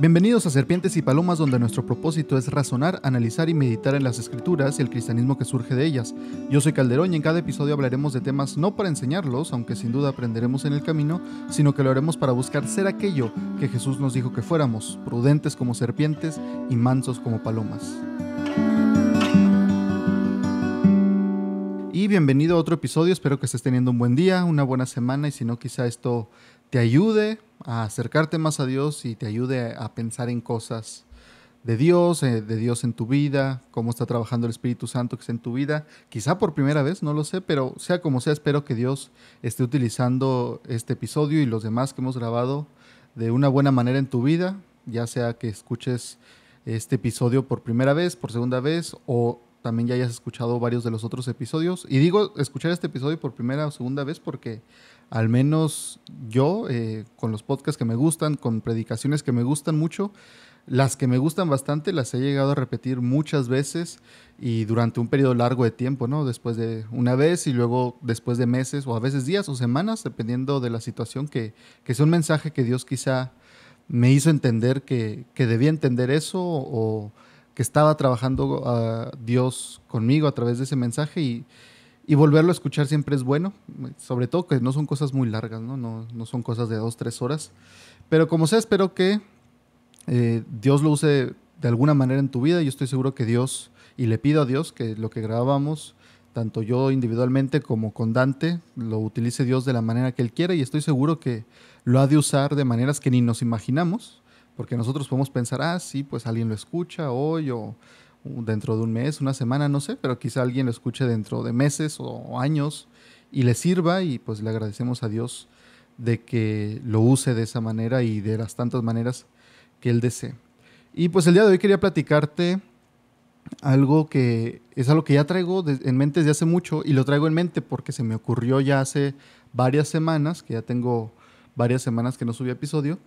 Bienvenidos a Serpientes y Palomas, donde nuestro propósito es razonar, analizar y meditar en las escrituras y el cristianismo que surge de ellas. Yo soy Calderón y en cada episodio hablaremos de temas no para enseñarlos, aunque sin duda aprenderemos en el camino, sino que lo haremos para buscar ser aquello que Jesús nos dijo que fuéramos, prudentes como serpientes y mansos como palomas. Y bienvenido a otro episodio, espero que estés teniendo un buen día, una buena semana y si no, quizá esto te ayude a acercarte más a Dios y te ayude a pensar en cosas de Dios, eh, de Dios en tu vida, cómo está trabajando el Espíritu Santo que está en tu vida. Quizá por primera vez, no lo sé, pero sea como sea, espero que Dios esté utilizando este episodio y los demás que hemos grabado de una buena manera en tu vida, ya sea que escuches este episodio por primera vez, por segunda vez o también ya hayas escuchado varios de los otros episodios. Y digo escuchar este episodio por primera o segunda vez porque al menos yo, eh, con los podcasts que me gustan, con predicaciones que me gustan mucho, las que me gustan bastante las he llegado a repetir muchas veces y durante un periodo largo de tiempo, ¿no? Después de una vez y luego después de meses o a veces días o semanas, dependiendo de la situación, que, que es un mensaje que Dios quizá me hizo entender que, que debía entender eso o que estaba trabajando ah, Dios conmigo a través de ese mensaje y, y volverlo a escuchar siempre es bueno, sobre todo que no son cosas muy largas, ¿no? son cosas de dos, tres horas. Pero como sea, espero que eh, Dios lo use de alguna manera en tu vida. y estoy seguro que Dios, y le pido a Dios que lo que grabamos, tanto yo individualmente como con Dante, lo utilice Dios de la manera que Él quiera y estoy seguro que lo ha de usar de maneras que ni nos imaginamos, porque nosotros podemos pensar, ah, sí, pues alguien lo escucha hoy o dentro de un mes, una semana, no sé, pero quizá alguien lo escuche dentro de meses o años y le sirva y pues le agradecemos a Dios de que lo use de esa manera y de las tantas maneras que Él desee. Y pues el día de hoy quería platicarte algo que es algo que ya traigo en mente desde hace mucho y lo traigo en mente porque se me ocurrió ya hace varias semanas, que ya tengo varias semanas que no subí episodio,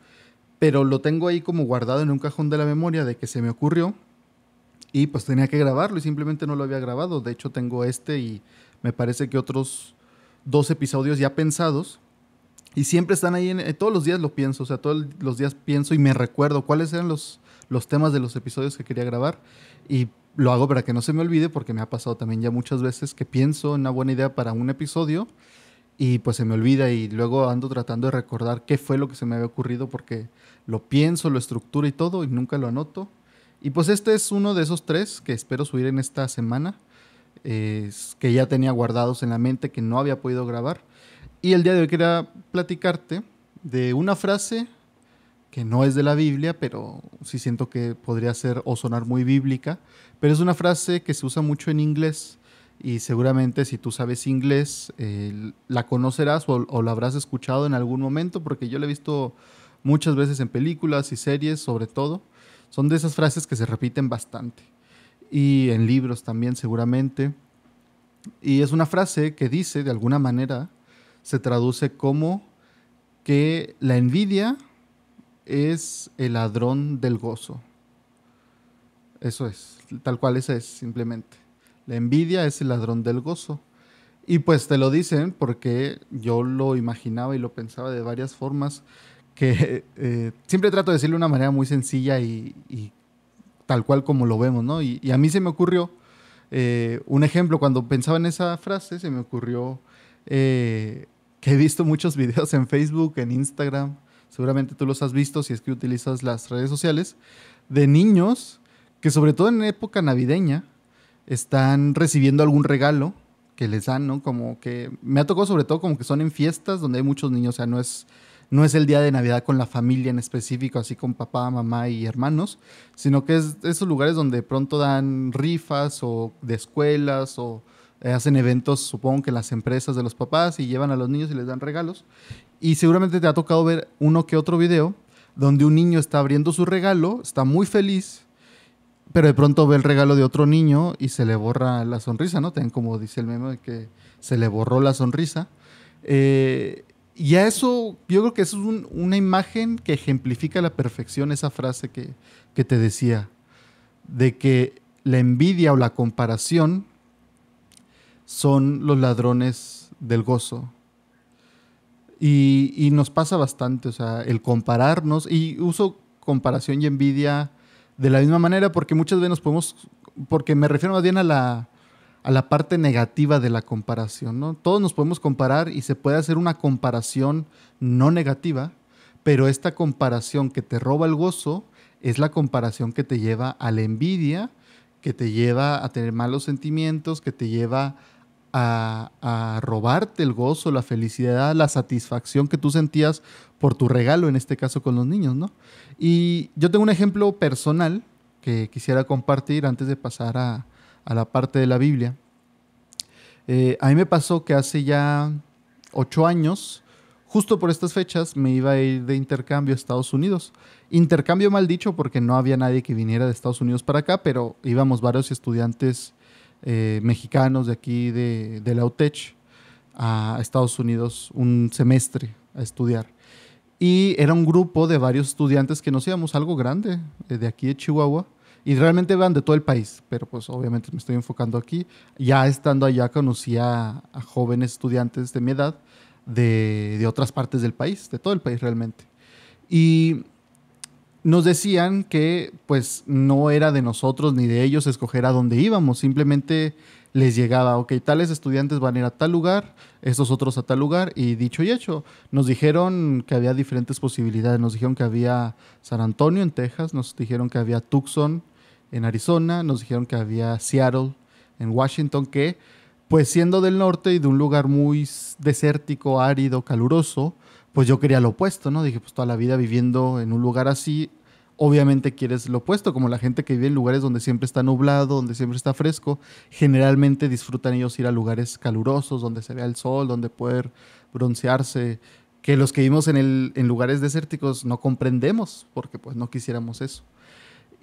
pero lo tengo ahí como guardado en un cajón de la memoria de que se me ocurrió y pues tenía que grabarlo y simplemente no lo había grabado. De hecho, tengo este y me parece que otros dos episodios ya pensados. Y siempre están ahí, en, eh, todos los días lo pienso, o sea, todos los días pienso y me recuerdo cuáles eran los, los temas de los episodios que quería grabar. Y lo hago para que no se me olvide, porque me ha pasado también ya muchas veces que pienso en una buena idea para un episodio y pues se me olvida y luego ando tratando de recordar qué fue lo que se me había ocurrido porque lo pienso, lo estructuro y todo y nunca lo anoto. Y pues este es uno de esos tres que espero subir en esta semana, que ya tenía guardados en la mente, que no había podido grabar. Y el día de hoy quería platicarte de una frase que no es de la Biblia, pero sí siento que podría ser o sonar muy bíblica, pero es una frase que se usa mucho en inglés y seguramente si tú sabes inglés eh, la conocerás o, la habrás escuchado en algún momento, porque yo la he visto muchas veces en películas y series sobre todo, son de esas frases que se repiten bastante. Y en libros también seguramente. Y es una frase que dice, de alguna manera, se traduce como que la envidia es el ladrón del gozo. Eso es, tal cual esa es simplemente. La envidia es el ladrón del gozo. Y pues te lo dicen porque yo lo imaginaba y lo pensaba de varias formas que eh, siempre trato de decirlo de una manera muy sencilla y, tal cual como lo vemos, ¿no? Y, a mí se me ocurrió eh, un ejemplo, cuando pensaba en esa frase, se me ocurrió eh, que he visto muchos videos en Facebook, en Instagram, seguramente tú los has visto si es que utilizas las redes sociales, de niños que sobre todo en época navideña están recibiendo algún regalo que les dan, ¿no? Como que me ha tocado sobre todo como que son en fiestas donde hay muchos niños, o sea, no es no es el día de Navidad con la familia en específico, así con papá, mamá y hermanos, sino que es esos lugares donde pronto dan rifas o de escuelas o eh, hacen eventos, supongo que las empresas de los papás y llevan a los niños y les dan regalos. Y seguramente te ha tocado ver uno que otro video donde un niño está abriendo su regalo, está muy feliz, pero de pronto ve el regalo de otro niño y se le borra la sonrisa, ¿no? como dice el meme de que se le borró la sonrisa. Eh, y a eso, yo creo que eso es una imagen que ejemplifica la perfección esa frase que, te decía, de que la envidia o la comparación son los ladrones del gozo. Y, y, nos pasa bastante, o sea, el compararnos, y uso comparación y envidia de la misma manera porque muchas veces nos podemos, porque me refiero más bien a la, a la parte negativa de la comparación. ¿no? Todos nos podemos comparar y se puede hacer una comparación no negativa, pero esta comparación que te roba el gozo es la comparación que te lleva a la envidia, que te lleva a tener malos sentimientos, que te lleva a, robarte el gozo, la felicidad, la satisfacción que tú sentías por tu regalo, en este caso con los niños, ¿no? Y yo tengo un ejemplo personal que quisiera compartir antes de pasar a, a la parte de la Biblia. Eh, a mí me pasó que hace ya ocho años, justo por estas fechas, me iba a ir de intercambio a Estados Unidos. Intercambio mal dicho porque no había nadie que viniera de Estados Unidos para acá, pero íbamos varios estudiantes eh, mexicanos de aquí, de, de la UTECH, a Estados Unidos un semestre a estudiar. Y era un grupo de varios estudiantes que nos íbamos, algo grande, eh, de aquí de Chihuahua y realmente van de todo el país, pero pues obviamente me estoy enfocando aquí. Ya estando allá conocí a, jóvenes estudiantes de mi edad de, de, otras partes del país, de todo el país realmente. Y nos decían que pues no era de nosotros ni de ellos escoger a dónde íbamos, simplemente les llegaba, ok, tales estudiantes van a ir a tal lugar, estos otros a tal lugar, y dicho y hecho, nos dijeron que había diferentes posibilidades, nos dijeron que había San Antonio en Texas, nos dijeron que había Tucson, en Arizona, nos dijeron que había Seattle en Washington, que pues siendo del norte y de un lugar muy desértico, árido, caluroso, pues yo quería lo opuesto, ¿no? Dije, pues toda la vida viviendo en un lugar así, obviamente quieres lo opuesto, como la gente que vive en lugares donde siempre está nublado, donde siempre está fresco, generalmente disfrutan ellos ir a lugares calurosos, donde se vea el sol, donde poder broncearse, que los que vivimos en, el, en lugares desérticos no comprendemos, porque pues no quisiéramos eso.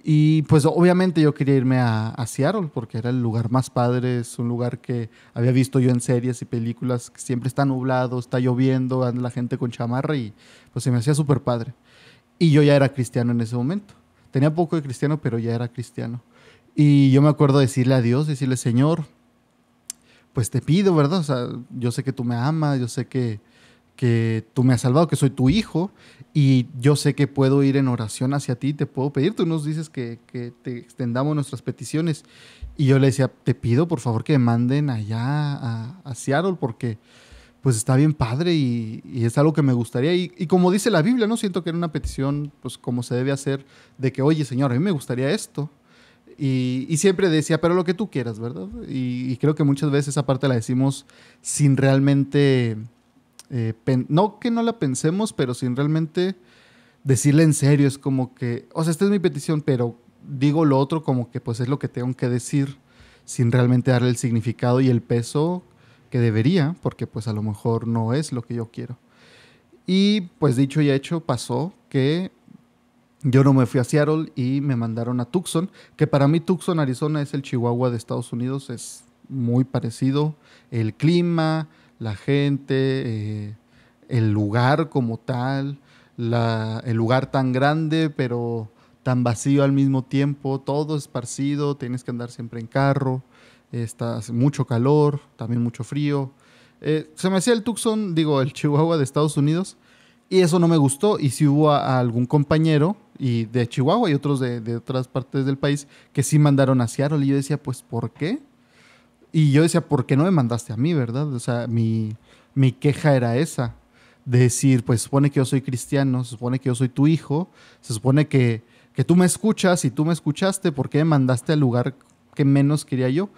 Y pues obviamente yo quería irme a, Seattle porque era el lugar más padre, es un lugar que había visto yo en series y películas, que siempre está nublado, está lloviendo, anda la gente con chamarra y pues se me hacía súper padre. Y yo ya era cristiano en ese momento. Tenía poco de cristiano, pero ya era cristiano. Y yo me acuerdo decirle a Dios, decirle, Señor, pues te pido, ¿verdad? O sea, yo sé que tú me amas, yo sé que que tú me has salvado, que soy tu hijo y yo sé que puedo ir en oración hacia ti, te puedo pedir, tú nos dices que, te extendamos nuestras peticiones. Y yo le decía, te pido por favor que manden allá a, Seattle porque pues está bien padre y, es algo que me gustaría. Y, como dice la Biblia, ¿no? Siento que era una petición, pues como se debe hacer, de que, oye Señor, a mí me gustaría esto. Y, siempre decía, pero lo que tú quieras, ¿verdad? Y, y, creo que muchas veces esa parte la decimos sin realmente eh, no que no la pensemos, pero sin realmente decirle en serio, es como que, o sea, esta es mi petición, pero digo lo otro como que pues es lo que tengo que decir sin realmente darle el significado y el peso que debería, porque pues a lo mejor no es lo que yo quiero. Y pues dicho y hecho, pasó que yo no me fui a Seattle y me mandaron a Tucson, que para mí Tucson, Arizona es el Chihuahua de Estados Unidos, es muy parecido, el clima, la gente, eh, el lugar como tal, el lugar tan grande pero tan vacío al mismo tiempo, todo esparcido, tienes que andar siempre en carro, estás mucho calor, también mucho frío. Eh, se me hacía el Tucson, digo, el Chihuahua de Estados Unidos, y eso no me gustó. Y si hubo algún compañero y de Chihuahua y otros de, otras partes del país que sí mandaron a Seattle, y yo decía, pues, ¿por qué? Y yo decía, ¿por qué no me mandaste a mí, verdad? O sea, mi, queja era esa. De decir, pues supone que yo soy cristiano, se supone que yo soy tu hijo, se supone que, que tú me escuchas y tú me escuchaste, ¿por qué me mandaste al lugar que menos quería yo?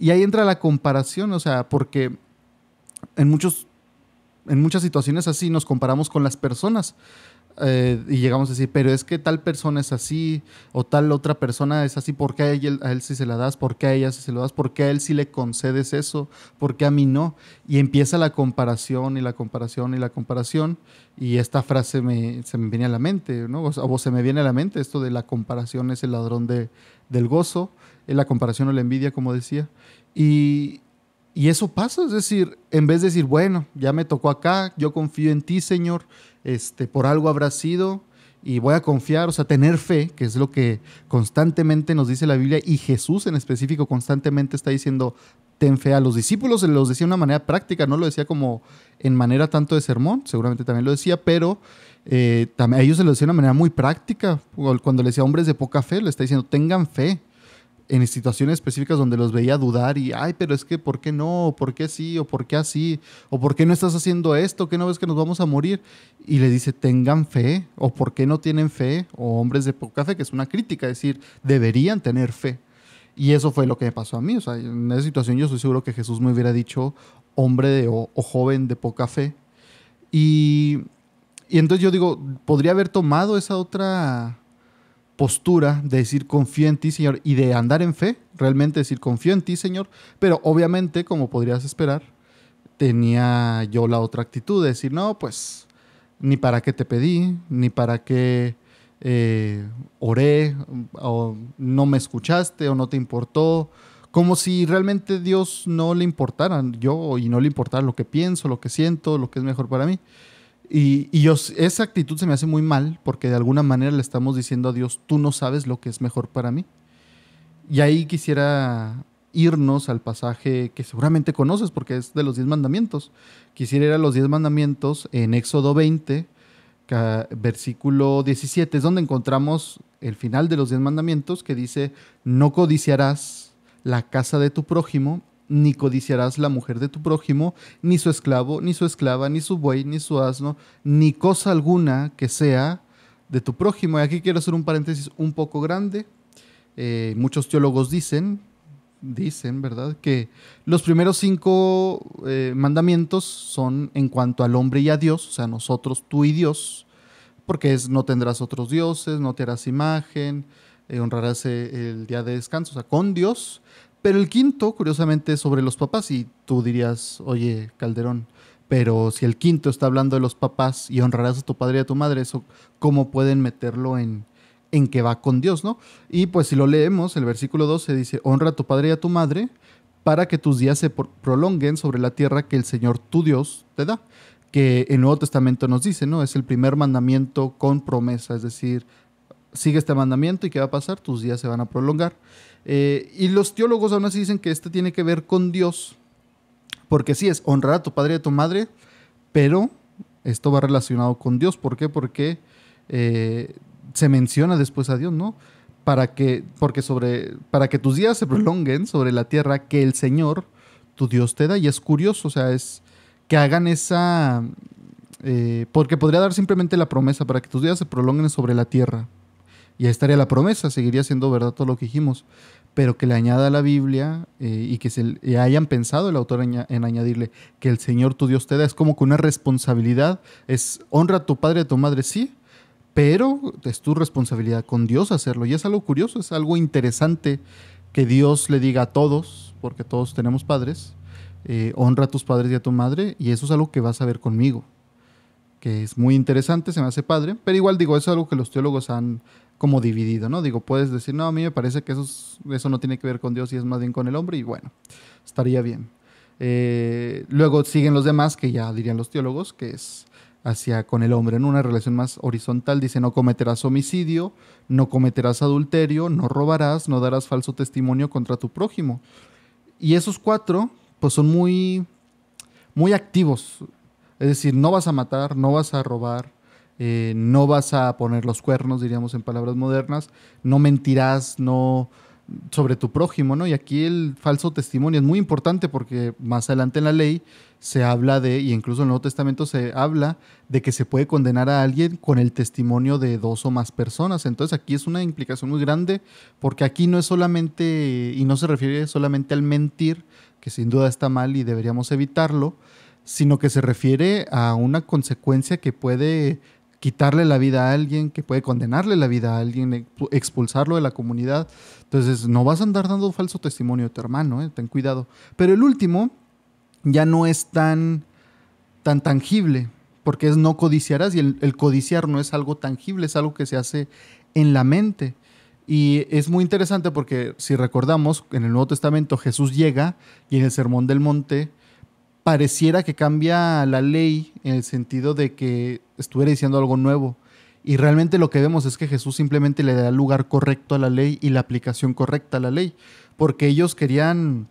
Y ahí entra la comparación, o sea, porque en, muchos, en muchas situaciones así nos comparamos con las personas. Eh, y llegamos a decir, pero es que tal persona es así o tal otra persona es así, ¿por qué a él, a sí se la das? ¿Por qué a ella sí se lo das? ¿Por qué a él sí le concedes eso? ¿Por qué a mí no? Y empieza la comparación y la comparación y la comparación y esta frase me, se me viene a la mente, ¿no? O, se me viene a la mente esto de la comparación es el ladrón de, del gozo, la comparación o la envidia, como decía. Y, y eso pasa, es decir, en vez de decir, bueno, ya me tocó acá, yo confío en ti, Señor, este, por algo habrá sido y voy a confiar, o sea, tener fe, que es lo que constantemente nos dice la Biblia y Jesús en específico constantemente está diciendo, ten fe a los discípulos, se los decía de una manera práctica, no lo decía como en manera tanto de sermón, seguramente también lo decía, pero eh, a ellos se lo decía de una manera muy práctica, cuando le decía hombres de poca fe, le está diciendo, tengan fe, en situaciones específicas donde los veía dudar y, ay, pero es que, ¿por qué no? ¿Por qué sí? ¿O por qué así? ¿O por qué no estás haciendo esto? ¿Qué no ves que nos vamos a morir? Y le dice, tengan fe, o ¿por qué no tienen fe? O hombres de poca fe, que es una crítica, es decir, deberían tener fe. Y eso fue lo que me pasó a mí. O sea, en esa situación yo estoy seguro que Jesús me hubiera dicho, hombre de, o, o joven de poca fe. Y, y entonces yo digo, podría haber tomado esa otra postura de decir confío en ti, Señor, y de andar en fe, realmente decir confío en ti, Señor, pero obviamente, como podrías esperar, tenía yo la otra actitud de decir, no, pues ni para qué te pedí, ni para qué eh, oré, o no me escuchaste, o no te importó, como si realmente Dios no le importara yo y no le importara lo que pienso, lo que siento, lo que es mejor para mí. Y, esa actitud se me hace muy mal porque de alguna manera le estamos diciendo a Dios, tú no sabes lo que es mejor para mí. Y ahí quisiera irnos al pasaje que seguramente conoces porque es de los diez mandamientos. Quisiera ir a los diez mandamientos en Éxodo 20, versículo 17, es donde encontramos el final de los diez mandamientos que dice, no codiciarás la casa de tu prójimo ni codiciarás la mujer de tu prójimo, ni su esclavo, ni su esclava, ni su buey, ni su asno, ni cosa alguna que sea de tu prójimo. Y aquí quiero hacer un paréntesis un poco grande. Eh, muchos teólogos dicen, dicen, ¿verdad?, que los primeros cinco eh, mandamientos son en cuanto al hombre y a Dios, o sea, nosotros, tú y Dios, porque es no tendrás otros dioses, no te harás imagen, eh, honrarás el día de descanso, o sea, con Dios. Pero el quinto, curiosamente, es sobre los papás y tú dirías, oye, Calderón, pero si el quinto está hablando de los papás y honrarás a tu padre y a tu madre, eso, ¿cómo pueden meterlo en, en que va con Dios, no? Y pues si lo leemos, el versículo 12 dice, honra a tu padre y a tu madre para que tus días se prolonguen sobre la tierra que el Señor tu Dios te da, que el Nuevo Testamento nos dice, ¿no? Es el primer mandamiento con promesa, es decir, sigue este mandamiento y ¿qué va a pasar? Tus días se van a prolongar. Eh, y los teólogos aún así dicen que esto tiene que ver con Dios, porque sí es honrar a tu padre y a tu madre, pero esto va relacionado con Dios. ¿Por qué? Porque eh, se menciona después a Dios, ¿no? Para que, porque sobre, para que tus días se prolonguen sobre la tierra que el Señor, tu Dios, te da. Y es curioso, o sea, es que hagan esa... Eh, porque podría dar simplemente la promesa para que tus días se prolonguen sobre la tierra, y ahí estaría la promesa, seguiría siendo verdad todo lo que dijimos, pero que le añada la Biblia eh, y que se hayan pensado el autor en añadirle que el Señor tu Dios te da, es como que una responsabilidad, es honra a tu padre y a tu madre, sí, pero es tu responsabilidad con Dios hacerlo. Y es algo curioso, es algo interesante que Dios le diga a todos, porque todos tenemos padres, eh, honra a tus padres y a tu madre, y eso es algo que vas a ver conmigo que es muy interesante, se me hace padre, pero igual digo, es algo que los teólogos han como dividido, ¿no? Digo, puedes decir, no, a mí me parece que eso, eso no tiene que ver con Dios y es más bien con el hombre, y bueno, estaría bien. Eh, luego siguen los demás, que ya dirían los teólogos, que es hacia con el hombre, en una relación más horizontal, dice, no cometerás homicidio, no cometerás adulterio, no robarás, no darás falso testimonio contra tu prójimo. Y esos cuatro, pues son muy, muy activos, es decir, no vas a matar, no vas a robar, eh, no vas a poner los cuernos, diríamos en palabras modernas, no mentirás, no sobre tu prójimo, ¿no? Y aquí el falso testimonio es muy importante porque más adelante en la ley se habla de, y incluso en el Nuevo Testamento se habla de que se puede condenar a alguien con el testimonio de dos o más personas. Entonces aquí es una implicación muy grande porque aquí no es solamente, y no se refiere solamente al mentir, que sin duda está mal y deberíamos evitarlo, sino que se refiere a una consecuencia que puede quitarle la vida a alguien, que puede condenarle la vida a alguien, e expulsarlo de la comunidad. Entonces, no vas a andar dando falso testimonio a tu hermano, eh, ten cuidado. Pero el último ya no es tan, tan tangible, porque es no codiciarás, y el, el codiciar no es algo tangible, es algo que se hace en la mente. Y es muy interesante porque si recordamos, en el Nuevo Testamento Jesús llega y en el Sermón del Monte pareciera que cambia la ley en el sentido de que estuviera diciendo algo nuevo. Y realmente lo que vemos es que Jesús simplemente le da el lugar correcto a la ley y la aplicación correcta a la ley. Porque ellos querían,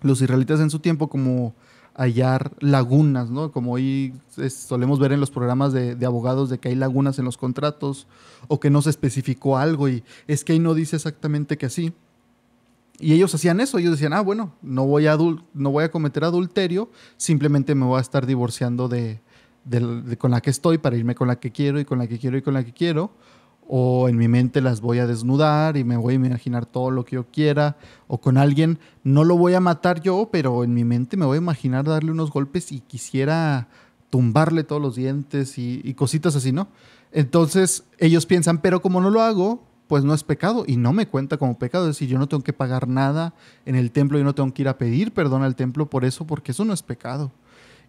los israelitas en su tiempo, como hallar lagunas, ¿no? Como hoy solemos ver en los programas de, de, abogados de que hay lagunas en los contratos o que no se especificó algo y es que ahí no dice exactamente que así. Y ellos hacían eso, ellos decían, ah, bueno, no voy a, no voy a cometer adulterio, simplemente me voy a estar divorciando de, con la que estoy para irme con la que quiero y con la que quiero y con la que quiero. O en mi mente las voy a desnudar y me voy a imaginar todo lo que yo quiera. O con alguien, no lo voy a matar yo, pero en mi mente me voy a imaginar darle unos golpes y quisiera tumbarle todos los dientes y, y cositas así, ¿no? Entonces ellos piensan, pero como no lo hago, pues no es pecado y no me cuenta como pecado. Es decir, yo no tengo que pagar nada en el templo, y no tengo que ir a pedir perdón al templo por eso, porque eso no es pecado.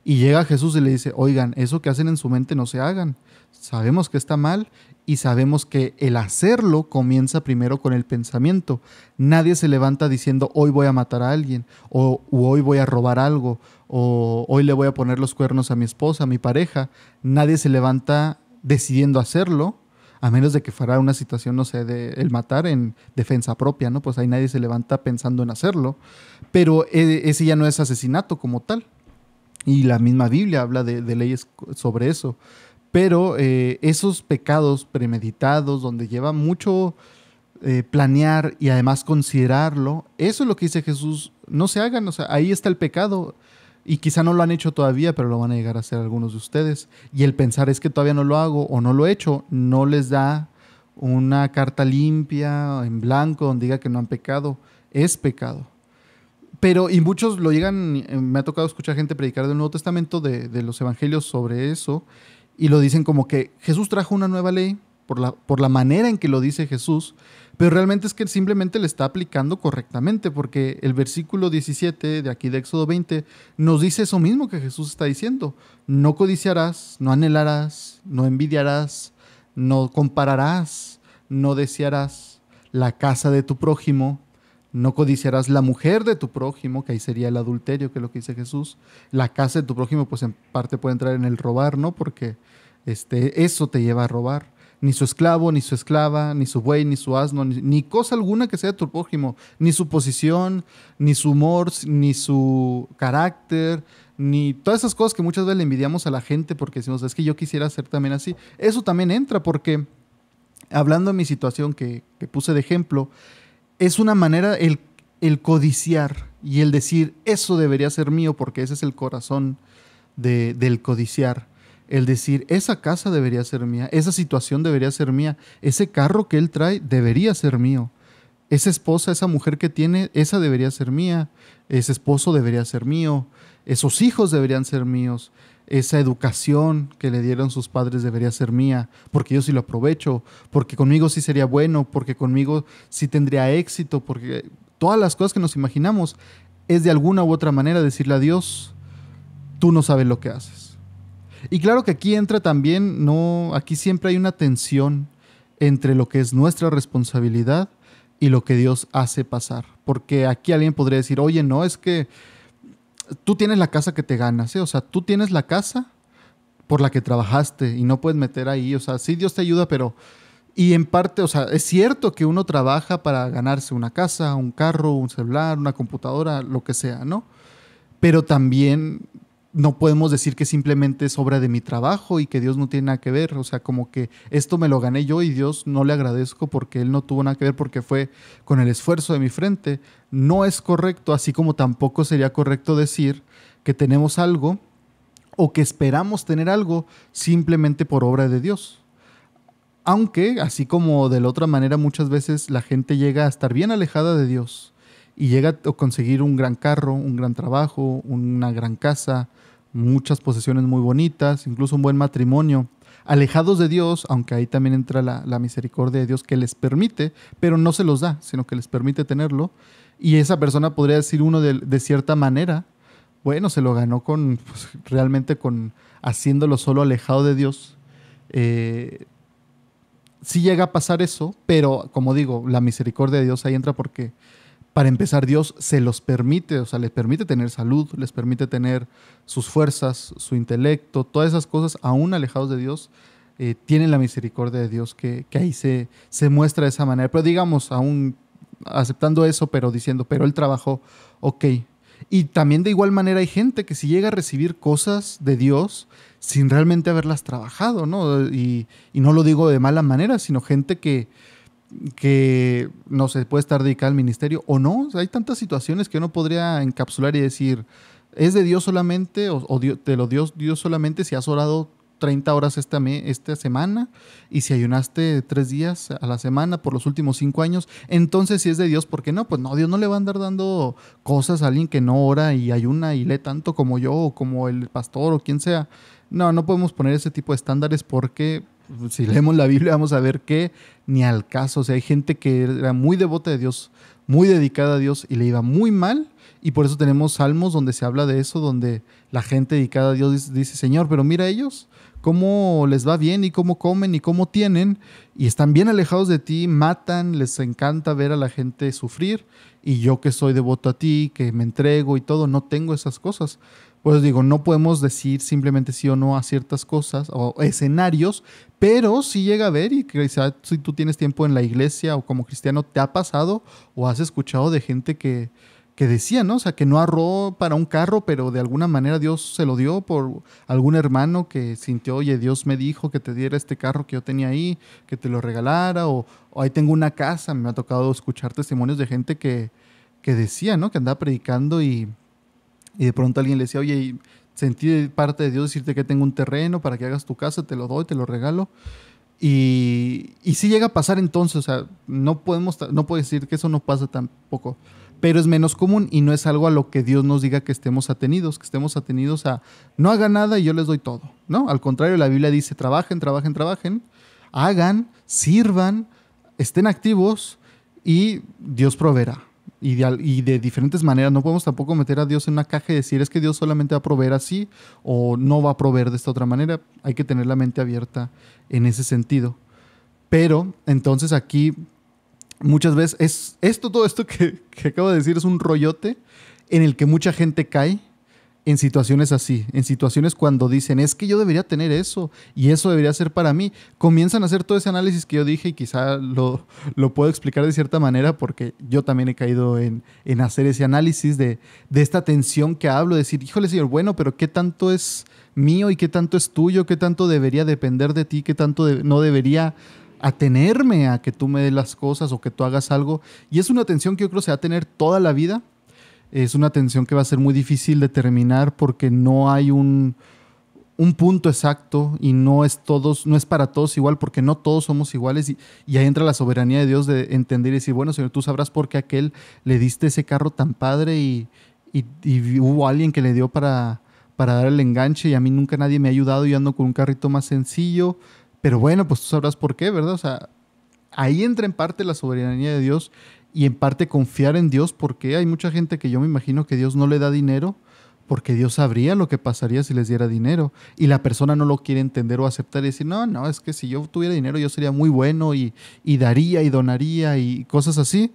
Y llega Jesús y le dice, oigan, eso que hacen en su mente no se hagan. Sabemos que está mal y sabemos que el hacerlo comienza primero con el pensamiento. Nadie se levanta diciendo, hoy voy a matar a alguien, o hoy voy a robar algo, o hoy le voy a poner los cuernos a mi esposa, a mi pareja. Nadie se levanta decidiendo hacerlo, a menos de que fuera una situación, no sé, de el matar en defensa propia, ¿no? Pues ahí nadie se levanta pensando en hacerlo, pero eh, ese ya no es asesinato como tal. Y la misma Biblia habla de, leyes sobre eso. Pero eh, esos pecados premeditados, donde lleva mucho eh, planear y además considerarlo, eso es lo que dice Jesús, no se hagan, o sea, ahí está el pecado. Y quizá no lo han hecho todavía, pero lo van a llegar a hacer algunos de ustedes. Y el pensar es que todavía no lo hago o no lo he hecho, no les da una carta limpia, en blanco, donde diga que no han pecado. Es pecado. Pero, y muchos lo llegan, eh, me ha tocado escuchar gente predicar del Nuevo Testamento, de, los evangelios sobre eso, y lo dicen como que Jesús trajo una nueva ley por la, por la manera en que lo dice Jesús, pero realmente es que simplemente le está aplicando correctamente, porque el versículo 17 de aquí de Éxodo 20 nos dice eso mismo que Jesús está diciendo. No codiciarás, no anhelarás, no envidiarás, no compararás, no desearás la casa de tu prójimo, no codiciarás la mujer de tu prójimo, que ahí sería el adulterio, que es lo que dice Jesús. La casa de tu prójimo, pues en parte puede entrar en el robar, ¿no? Porque este, eso te lleva a robar ni su esclavo, ni su esclava, ni su buey, ni su asno, ni, cosa alguna que sea de tu ni su posición, ni su humor, ni su carácter, ni todas esas cosas que muchas veces le envidiamos a la gente porque decimos, es que yo quisiera ser también así. Eso también entra porque, hablando de mi situación que, puse de ejemplo, es una manera el, el codiciar y el decir, eso debería ser mío porque ese es el corazón del codiciar el decir, esa casa debería ser mía, esa situación debería ser mía, ese carro que él trae debería ser mío, esa esposa, esa mujer que tiene, esa debería ser mía, ese esposo debería ser mío, esos hijos deberían ser míos, esa educación que le dieron sus padres debería ser mía, porque yo sí lo aprovecho, porque conmigo sí sería bueno, porque conmigo sí tendría éxito, porque todas las cosas que nos imaginamos es de alguna u otra manera decirle a Dios, tú no sabes lo que haces y claro que aquí entra también, no, aquí siempre hay una tensión entre lo que es nuestra responsabilidad y lo que Dios hace pasar. Porque aquí alguien podría decir, oye, no, es que tú tienes la casa que te ganas, ¿eh? o sea, tú tienes la casa por la que trabajaste y no puedes meter ahí, o sea, sí Dios te ayuda, pero... Y en parte, o sea, es cierto que uno trabaja para ganarse una casa, un carro, un celular, una computadora, lo que sea, ¿no? Pero también no podemos decir que simplemente es obra de mi trabajo y que Dios no tiene nada que ver. O sea, como que esto me lo gané yo y Dios no le agradezco porque Él no tuvo nada que ver porque fue con el esfuerzo de mi frente. No es correcto, así como tampoco sería correcto decir que tenemos algo o que esperamos tener algo simplemente por obra de Dios. Aunque, así como de la otra manera, muchas veces la gente llega a estar bien alejada de Dios y llega a conseguir un gran carro, un gran trabajo, una gran casa, muchas posesiones muy bonitas, incluso un buen matrimonio. Alejados de Dios, aunque ahí también entra la, misericordia de Dios que les permite, pero no se los da, sino que les permite tenerlo. Y esa persona podría decir uno de, cierta manera, bueno, se lo ganó con pues, realmente con haciéndolo solo alejado de Dios. Eh, sí llega a pasar eso, pero como digo, la misericordia de Dios ahí entra porque para empezar, Dios se los permite, o sea, les permite tener salud, les permite tener sus fuerzas, su intelecto, todas esas cosas, aún alejados de Dios, eh, tienen la misericordia de Dios que, ahí se, se, muestra de esa manera. Pero digamos, aún aceptando eso, pero diciendo, pero el trabajo, ok. Y también de igual manera hay gente que si llega a recibir cosas de Dios sin realmente haberlas trabajado, ¿no? Y, y no lo digo de mala manera, sino gente que, que no se puede estar dedicada al ministerio o no. hay tantas situaciones que uno podría encapsular y decir, ¿es de Dios solamente o, de Dios, te lo dio Dios solamente si has orado 30 horas esta, esta semana y si ayunaste tres días a la semana por los últimos cinco años, entonces si es de Dios, ¿por qué no? Pues no, Dios no le va a andar dando cosas a alguien que no ora y ayuna y lee tanto como yo o como el pastor o quien sea. No, no podemos poner ese tipo de estándares porque si leemos la Biblia vamos a ver que ni al caso, o sea, hay gente que era muy devota de Dios, muy dedicada a Dios y le iba muy mal. Y por eso tenemos salmos donde se habla de eso, donde la gente dedicada a Dios dice, Señor, pero mira a ellos, cómo les va bien y cómo comen y cómo tienen, y están bien alejados de ti, matan, les encanta ver a la gente sufrir, y yo que soy devoto a ti, que me entrego y todo, no tengo esas cosas. Pues digo, no podemos decir simplemente sí o no a ciertas cosas o escenarios, pero sí llega a ver y quizá si tú tienes tiempo en la iglesia o como cristiano, te ha pasado o has escuchado de gente que, que decía, ¿no? O sea, que no arró para un carro, pero de alguna manera Dios se lo dio por algún hermano que sintió, oye, Dios me dijo que te diera este carro que yo tenía ahí, que te lo regalara, o, ahí tengo una casa. Me ha tocado escuchar testimonios de gente que, que decía, ¿no? Que andaba predicando y y de pronto alguien le decía, oye, y sentí parte de Dios decirte que tengo un terreno para que hagas tu casa, te lo doy, te lo regalo. Y, si sí llega a pasar entonces, o sea, no podemos, no puedo decir que eso no pasa tampoco, pero es menos común y no es algo a lo que Dios nos diga que estemos atenidos, que estemos atenidos a no haga nada y yo les doy todo, ¿no? Al contrario, la Biblia dice trabajen, trabajen, trabajen, hagan, sirvan, estén activos y Dios proveerá y de, y de, diferentes maneras. No podemos tampoco meter a Dios en una caja y decir es que Dios solamente va a proveer así o no va a proveer de esta otra manera. Hay que tener la mente abierta en ese sentido. Pero entonces aquí muchas veces es esto, todo esto que acabo de decir es un rollote en el que mucha gente cae en situaciones así, en situaciones cuando dicen, es que yo debería tener eso y eso debería ser para mí, comienzan a hacer todo ese análisis que yo dije y quizá lo, lo puedo explicar de cierta manera porque yo también he caído en, hacer ese análisis de, esta tensión que hablo, decir, híjole señor, bueno, pero ¿qué tanto es mío y qué tanto es tuyo? ¿Qué tanto debería depender de ti? ¿Qué tanto no debería atenerme a que tú me des las cosas o que tú hagas algo? Y es una tensión que yo creo se va a tener toda la vida es una tensión que va a ser muy difícil determinar porque no hay un, punto exacto y no es todos, no es para todos igual, porque no todos somos iguales, y, ahí entra la soberanía de Dios de entender y decir, bueno, Señor, tú sabrás por qué aquel le diste ese carro tan padre y, hubo alguien que le dio para, para dar el enganche y a mí nunca nadie me ha ayudado y ando con un carrito más sencillo, pero bueno, pues tú sabrás por qué, ¿verdad? O sea, ahí entra en parte la soberanía de Dios y en parte confiar en Dios porque hay mucha gente que yo me imagino que Dios no le da dinero porque Dios sabría lo que pasaría si les diera dinero y la persona no lo quiere entender o aceptar y decir, no, no, es que si yo tuviera dinero yo sería muy bueno y, y daría y donaría y cosas así,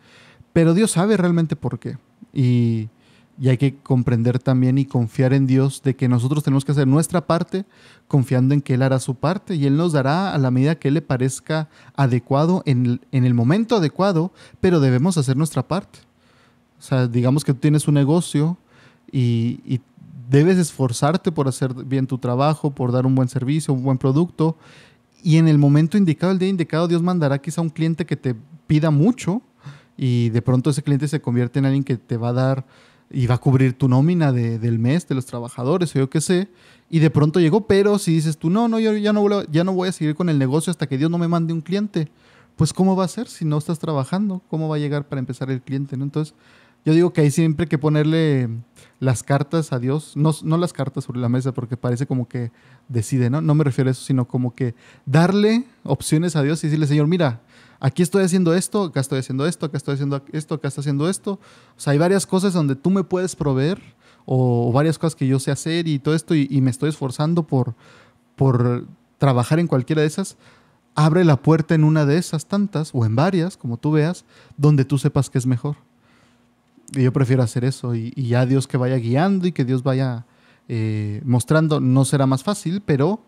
pero Dios sabe realmente por qué. Y, y hay que comprender también y confiar en Dios de que nosotros tenemos que hacer nuestra parte, confiando en que Él hará su parte y Él nos dará a la medida que Él le parezca adecuado en, el momento adecuado, pero debemos hacer nuestra parte. O sea, digamos que tú tienes un negocio y, y debes esforzarte por hacer bien tu trabajo, por dar un buen servicio, un buen producto, y en el momento indicado, el día indicado, Dios mandará quizá un cliente que te pida mucho y de pronto ese cliente se convierte en alguien que te va a dar y va a cubrir tu nómina del mes, de los trabajadores, yo qué sé. Y de pronto llegó, pero si dices tú, no, no, yo ya no, voy a, ya no voy a seguir con el negocio hasta que Dios no me mande un cliente, pues ¿cómo va a ser si no estás trabajando? ¿Cómo va a llegar para empezar el cliente? Entonces, yo digo que hay siempre que ponerle las cartas a Dios, no, no las cartas sobre la mesa, porque parece como que decide, ¿no? No me refiero a eso, sino como que darle opciones a Dios y decirle, Señor, mira, aquí estoy haciendo esto, acá estoy haciendo esto, acá estoy haciendo esto, acá estoy haciendo esto. O sea, hay varias cosas donde tú me puedes proveer o, varias cosas que yo sé hacer y todo esto y, me estoy esforzando por, por trabajar en cualquiera de esas. Abre la puerta en una de esas tantas o en varias, como tú veas, donde tú sepas que es mejor. Y yo prefiero hacer eso y, ya Dios que vaya guiando y que Dios vaya eh, mostrando. No será más fácil, pero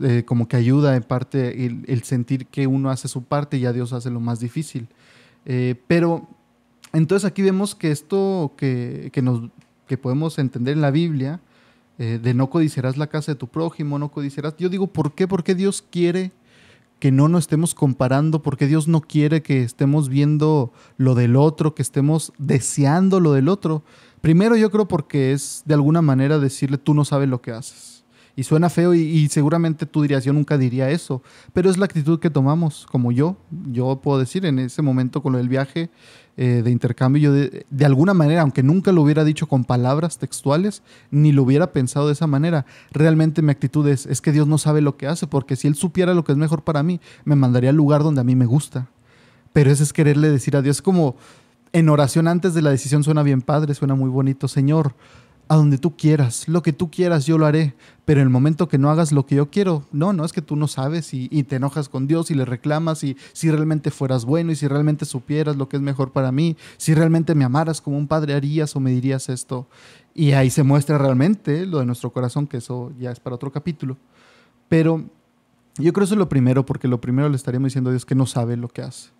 eh, como que ayuda en parte el, sentir que uno hace su parte y ya Dios hace lo más difícil. Eh, pero entonces aquí vemos que esto que, nos, que podemos entender en la Biblia, eh, de no codiciarás la casa de tu prójimo, no codiciarás, yo digo, ¿por qué? ¿Por qué Dios quiere que no nos estemos comparando? ¿Por qué Dios no quiere que estemos viendo lo del otro, que estemos deseando lo del otro? Primero yo creo porque es de alguna manera decirle, tú no sabes lo que haces y suena feo y, seguramente tú dirías, yo nunca diría eso, pero es la actitud que tomamos, como yo. Yo puedo decir, en ese momento con lo viaje eh, de intercambio, yo de, alguna manera, aunque nunca lo hubiera dicho con palabras textuales, ni lo hubiera pensado de esa manera, realmente mi actitud es, es que Dios no sabe lo que hace, porque si Él supiera lo que es mejor para mí, me mandaría al lugar donde a mí me gusta. Pero ese es quererle decir a Dios como... En oración antes de la decisión suena bien padre, suena muy bonito, Señor a donde tú quieras, lo que tú quieras yo lo haré, pero en el momento que no hagas lo que yo quiero, no, no, es que tú no sabes y, te enojas con Dios y le reclamas y si realmente fueras bueno y si realmente supieras lo que es mejor para mí, si realmente me amaras como un padre harías o me dirías esto. Y ahí se muestra realmente lo de nuestro corazón, que eso ya es para otro capítulo. Pero yo creo que eso es lo primero, porque lo primero le estaríamos diciendo a Dios que no sabe lo que hace.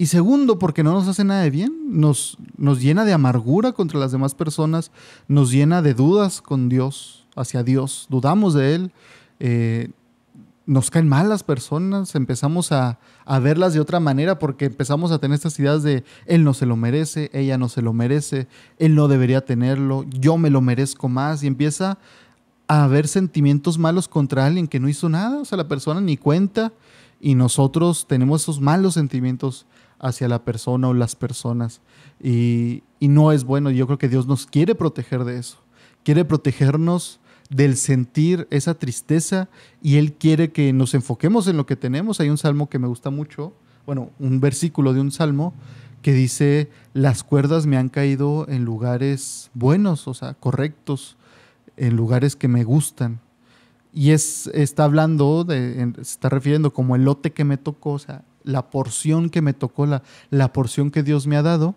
Y segundo, porque no nos hace nada de bien, nos, nos llena de amargura contra las demás personas, nos llena de dudas con Dios, hacia Dios, dudamos de Él, eh, nos caen mal las personas, empezamos a, a, verlas de otra manera porque empezamos a tener estas ideas de Él no se lo merece, ella no se lo merece, Él no debería tenerlo, yo me lo merezco más y empieza a haber sentimientos malos contra alguien que no hizo nada, o sea, la persona ni cuenta y nosotros tenemos esos malos sentimientos hacia la persona o las personas. Y, no es bueno. Yo creo que Dios nos quiere proteger de eso. Quiere protegernos del sentir esa tristeza y Él quiere que nos enfoquemos en lo que tenemos. Hay un salmo que me gusta mucho, bueno, un versículo de un salmo que dice, las cuerdas me han caído en lugares buenos, o sea, correctos, en lugares que me gustan. Y es, está hablando, de, se está refiriendo como el lote que me tocó, o sea, la porción que me tocó, la, la porción que Dios me ha dado,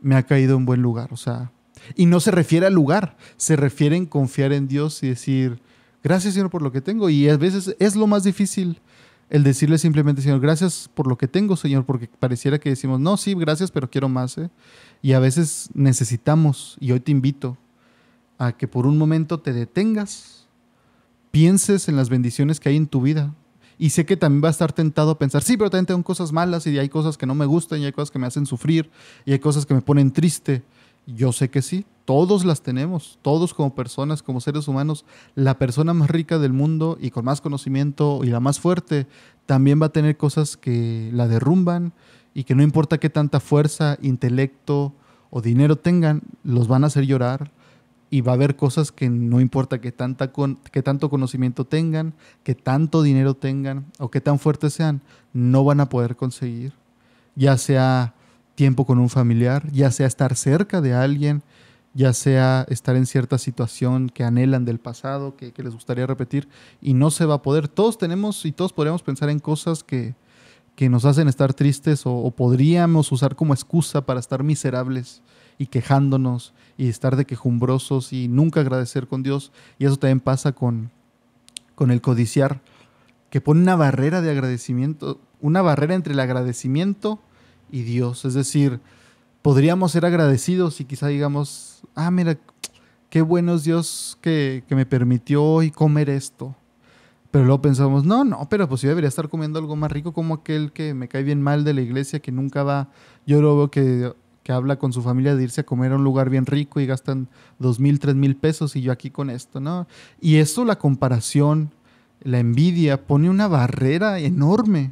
me ha caído en buen lugar. O sea, y no se refiere al lugar, se refiere en confiar en Dios y decir, gracias Señor por lo que tengo. Y a veces es lo más difícil el decirle simplemente, Señor, gracias por lo que tengo, Señor, porque pareciera que decimos, no, sí, gracias, pero quiero más. ¿eh? Y a veces necesitamos, y hoy te invito, a que por un momento te detengas, pienses en las bendiciones que hay en tu vida, y sé que también va a estar tentado a pensar, sí, pero también tengo cosas malas y hay cosas que no me gustan y hay cosas que me hacen sufrir y hay cosas que me ponen triste. Yo sé que sí, todos las tenemos, todos como personas, como seres humanos. La persona más rica del mundo y con más conocimiento y la más fuerte también va a tener cosas que la derrumban y que no importa qué tanta fuerza, intelecto o dinero tengan, los van a hacer llorar, y va a haber cosas que no importa que, tanta tanto conocimiento tengan, que tanto dinero tengan o que tan fuertes sean, no van a poder conseguir. Ya sea tiempo con un familiar, ya sea estar cerca de alguien, ya sea estar en cierta situación que anhelan del pasado, que, les gustaría repetir, y no se va a poder. Todos tenemos y todos podríamos pensar en cosas que, nos hacen estar tristes o podríamos usar como excusa para estar miserables y quejándonos y estar de quejumbrosos y nunca agradecer con Dios. Y eso también pasa con, con el codiciar, que pone una barrera de agradecimiento, una barrera entre el agradecimiento y Dios. Es decir, podríamos ser agradecidos y quizá digamos, ah, mira, qué bueno es Dios que, que me permitió hoy comer esto. Pero luego pensamos, no, no, pero pues yo debería estar comiendo algo más rico como aquel que me cae bien mal de la iglesia, que nunca va. Yo lo veo que que habla con su familia de irse a comer a un lugar bien rico y gastan dos mil, tres mil pesos y yo aquí con esto, ¿no? Y eso, la comparación, la envidia, pone una barrera enorme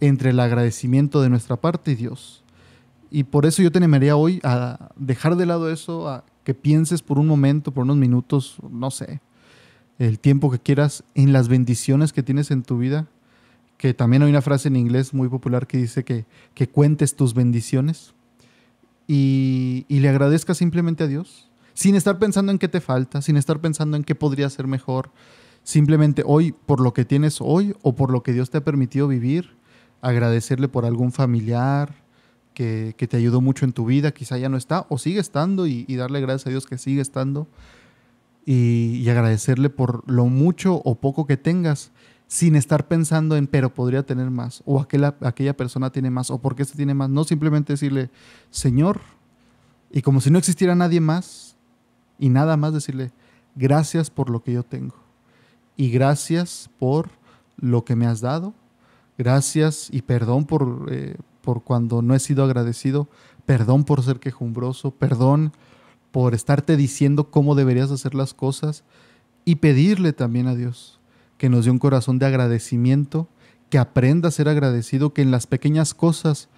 entre el agradecimiento de nuestra parte y Dios. Y por eso yo te animaría hoy a dejar de lado eso, a que pienses por un momento, por unos minutos, no sé, el tiempo que quieras en las bendiciones que tienes en tu vida, que también hay una frase en inglés muy popular que dice que, que cuentes tus bendiciones y, le agradezca simplemente a Dios, sin estar pensando en qué te falta, sin estar pensando en qué podría ser mejor. Simplemente hoy, por lo que tienes hoy o por lo que Dios te ha permitido vivir, agradecerle por algún familiar que, te ayudó mucho en tu vida, quizá ya no está o sigue estando y, darle gracias a Dios que sigue estando y, agradecerle por lo mucho o poco que tengas sin estar pensando en, pero podría tener más, o aquella, aquella persona tiene más, o por qué se tiene más. No simplemente decirle, Señor, y como si no existiera nadie más, y nada más decirle, gracias por lo que yo tengo, y gracias por lo que me has dado, gracias y perdón por, eh, por cuando no he sido agradecido, perdón por ser quejumbroso, perdón por estarte diciendo cómo deberías hacer las cosas, y pedirle también a Dios que nos dé un corazón de agradecimiento, que aprenda a ser agradecido, que en las pequeñas cosas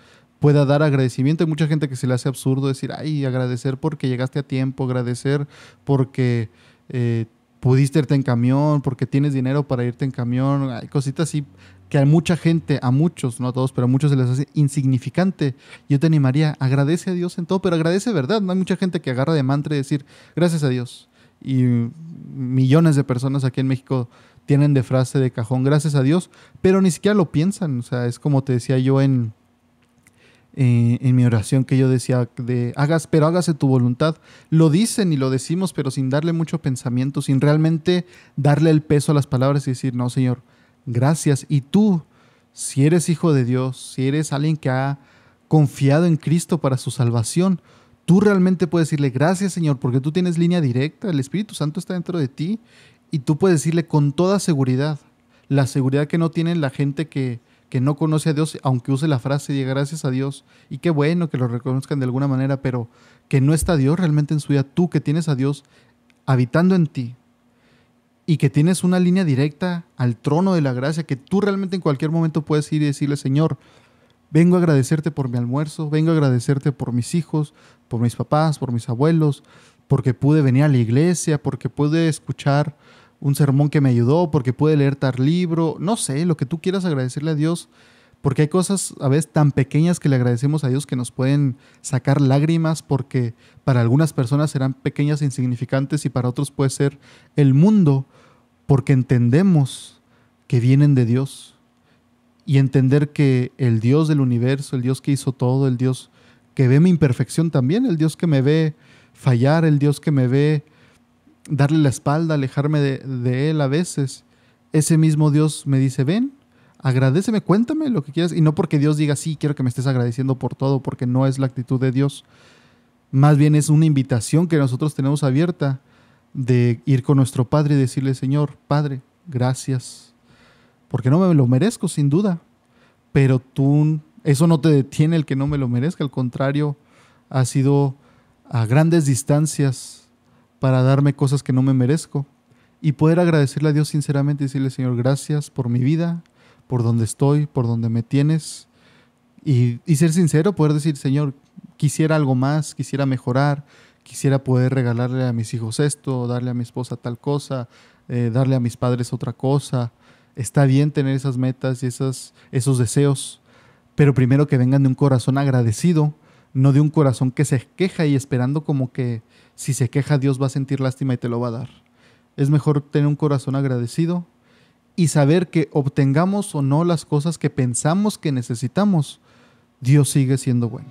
pueda dar agradecimiento. Hay mucha gente que se le hace absurdo decir, ay, agradecer porque llegaste a tiempo, agradecer porque eh, pudiste irte en camión, porque tienes dinero para irte en camión, hay cositas así que a mucha gente, a muchos, no a todos, pero a muchos se les hace insignificante. Yo te animaría, agradece a Dios en todo, pero agradece verdad. No hay mucha gente que agarra de mantra y decir, gracias a Dios. Y millones de personas aquí en México tienen de frase de cajón, gracias a Dios, pero ni siquiera lo piensan. O sea, es como te decía yo en, eh, en mi oración que yo decía de hagas, pero hágase tu voluntad. Lo dicen y lo decimos, pero sin darle mucho pensamiento, sin realmente darle el peso a las palabras y decir, no, Señor, gracias. Y tú, si eres hijo de Dios, si eres alguien que ha confiado en Cristo para su salvación, tú realmente puedes decirle gracias, Señor, porque tú tienes línea directa, el Espíritu Santo está dentro de ti y tú puedes decirle con toda seguridad, la seguridad que no tiene la gente que, que no conoce a Dios, aunque use la frase de gracias a Dios, y qué bueno que lo reconozcan de alguna manera, pero que no está Dios realmente en su vida, tú que tienes a Dios habitando en ti y que tienes una línea directa al trono de la gracia, que tú realmente en cualquier momento puedes ir y decirle, Señor, vengo a agradecerte por mi almuerzo, vengo a agradecerte por mis hijos, por mis papás, por mis abuelos, porque pude venir a la iglesia, porque pude escuchar un sermón que me ayudó, porque pude leer tal libro, no sé, lo que tú quieras agradecerle a Dios, porque hay cosas a veces tan pequeñas que le agradecemos a Dios que nos pueden sacar lágrimas, porque para algunas personas serán pequeñas e insignificantes y para otros puede ser el mundo, porque entendemos que vienen de Dios y entender que el Dios del universo, el Dios que hizo todo, el Dios que ve mi imperfección también, el Dios que me ve fallar, el Dios que me ve darle la espalda, alejarme de, Él a veces, ese mismo Dios me dice, ven, agradeceme, cuéntame lo que quieras. Y no porque Dios diga, sí, quiero que me estés agradeciendo por todo, porque no es la actitud de Dios. Más bien es una invitación que nosotros tenemos abierta de ir con nuestro Padre y decirle, Señor, Padre, gracias. Porque no me lo merezco, sin duda. Pero tú, eso no te detiene el que no me lo merezca. Al contrario, ha sido a grandes distancias para darme cosas que no me merezco y poder agradecerle a Dios sinceramente y decirle, Señor, gracias por mi vida, por donde estoy, por donde me tienes. Y, ser sincero, poder decir, Señor, quisiera algo más, quisiera mejorar, quisiera poder regalarle a mis hijos esto, darle a mi esposa tal cosa, eh, darle a mis padres otra cosa. Está bien tener esas metas y esas, esos deseos, pero primero que vengan de un corazón agradecido, no de un corazón que se queja y esperando como que si se queja, Dios va a sentir lástima y te lo va a dar. Es mejor tener un corazón agradecido y saber que obtengamos o no las cosas que pensamos que necesitamos, Dios sigue siendo bueno.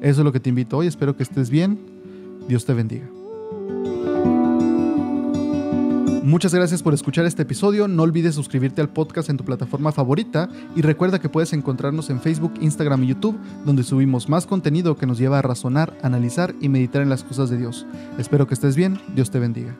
Eso es lo que te invito hoy. Espero que estés bien. Dios te bendiga. Muchas gracias por escuchar este episodio. No olvides suscribirte al podcast en tu plataforma favorita y recuerda que puedes encontrarnos en Facebook, Instagram y YouTube, donde subimos más contenido que nos lleva a razonar, analizar y meditar en las cosas de Dios. Espero que estés bien. Dios te bendiga.